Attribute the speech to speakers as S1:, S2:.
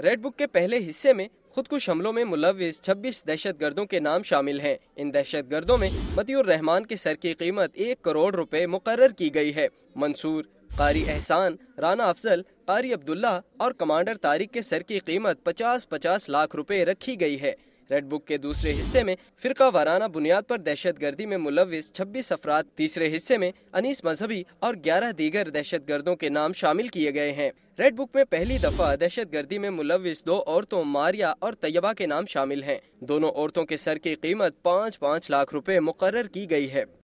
S1: red book के पहले हिस्से में खुदकुश हमलों में मुलविस 26 दहशत गर्दों के नाम शामिल हैं इन दहशत गर्दों में मतियुर रहमान के सर की कीमत एक करोड़ रुपए मुकर की गई है मंसूर कारी एहसान राना अफजल कारी अब्दुल्ला और कमांडर तारिक के सर की कीमत 50-50 लाख रुपए रखी गई है रेड बुक के दूसरे हिस्से में फिरका वाराना बुनियाद पर दहशत गर्दी में मुलविस छब्बीस अफराद तीसरे हिस्से में अनीस मजहबी और ग्यारह दीगर दहशत गर्दों के नाम शामिल किए गए हैं रेड बुक में पहली दफा दहशत गर्दी में मुलविस दो औरतों मारिया और तैयबा के नाम शामिल हैं दोनों औरतों के सर की कीमत पाँच पाँच लाख रुपए मुकर की गई है